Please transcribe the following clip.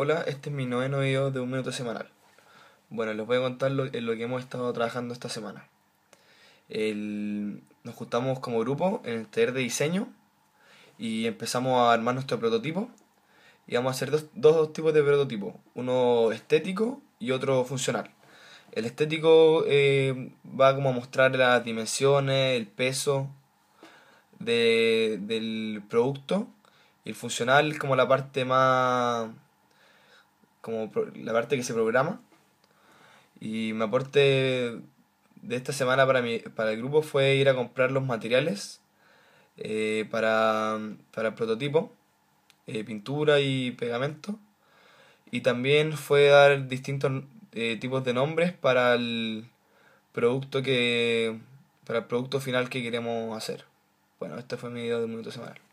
Hola, este es mi noveno video de un minuto semanal. Bueno, les voy a contar lo, en lo que hemos estado trabajando esta semana. nos juntamos como grupo en el taller de diseño y empezamos a armar nuestro prototipo. Y vamos a hacer dos, tipos de prototipos, uno estético y otro funcional. El estético eh, va como a mostrar las dimensiones, el peso del producto. Y el funcional como la parte más como la parte que se programa. Y mi aporte de esta semana para, mi, para el grupo fue ir a comprar los materiales eh, para, el prototipo, eh, pintura y pegamento. Y también fue dar distintos eh, tipos de nombres para el producto que para el producto final que queremos hacer. Bueno, este fue mi video de un minuto semanal.